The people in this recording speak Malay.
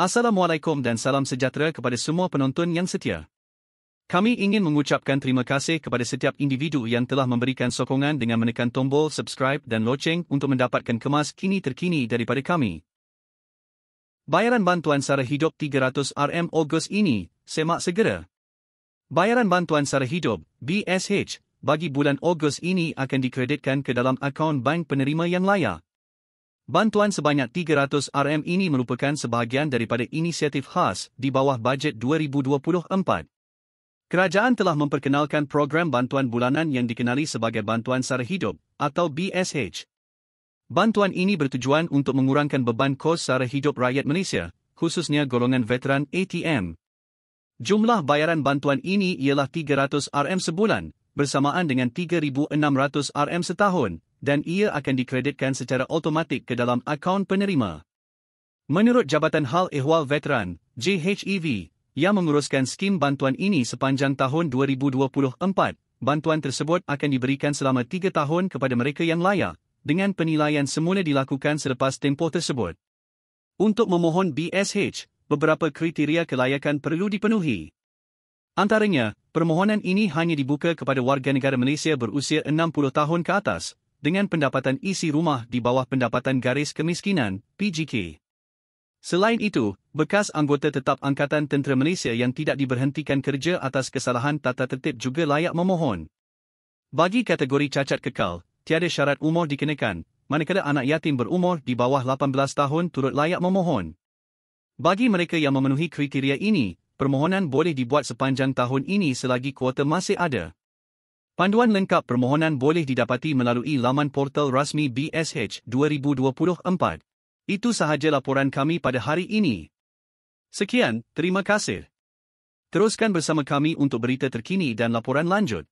Assalamualaikum dan salam sejahtera kepada semua penonton yang setia. Kami ingin mengucapkan terima kasih kepada setiap individu yang telah memberikan sokongan dengan menekan tombol subscribe dan loceng untuk mendapatkan kemas kini terkini daripada kami. Bayaran bantuan sara hidup 300 RM Ogos ini semak segera. Bayaran bantuan sara hidup BSH bagi bulan Ogos ini akan dikreditkan ke dalam akaun bank penerima yang layak. Bantuan sebanyak 300 RM ini merupakan sebahagian daripada inisiatif khas di bawah bajet 2024. Kerajaan telah memperkenalkan program bantuan bulanan yang dikenali sebagai Bantuan Sara Hidup atau BSH. Bantuan ini bertujuan untuk mengurangkan beban kos sara hidup rakyat Malaysia, khususnya golongan veteran ATM. Jumlah bayaran bantuan ini ialah 300 RM sebulan, bersamaan dengan 3,600 RM setahun, dan ia akan dikreditkan secara automatik ke dalam akaun penerima. Menurut Jabatan Hal Ehwal Veteran, JHEV, yang menguruskan skim bantuan ini sepanjang tahun 2024, bantuan tersebut akan diberikan selama tiga tahun kepada mereka yang layak, dengan penilaian semula dilakukan selepas tempoh tersebut. Untuk memohon BSH, beberapa kriteria kelayakan perlu dipenuhi. Antaranya, permohonan ini hanya dibuka kepada warga negara Malaysia berusia 60 tahun ke atas, dengan pendapatan isi rumah di bawah pendapatan garis kemiskinan, PGK. Selain itu, bekas anggota tetap Angkatan Tentera Malaysia yang tidak diberhentikan kerja atas kesalahan tata tertib juga layak memohon. Bagi kategori cacat kekal, tiada syarat umur dikenakan, manakala anak yatim berumur di bawah 18 tahun turut layak memohon. Bagi mereka yang memenuhi kriteria ini, permohonan boleh dibuat sepanjang tahun ini selagi kuota masih ada. Panduan lengkap permohonan boleh didapati melalui laman portal rasmi BSH 2024. Itu sahaja laporan kami pada hari ini. Sekian, terima kasih. Teruskan bersama kami untuk berita terkini dan laporan lanjut.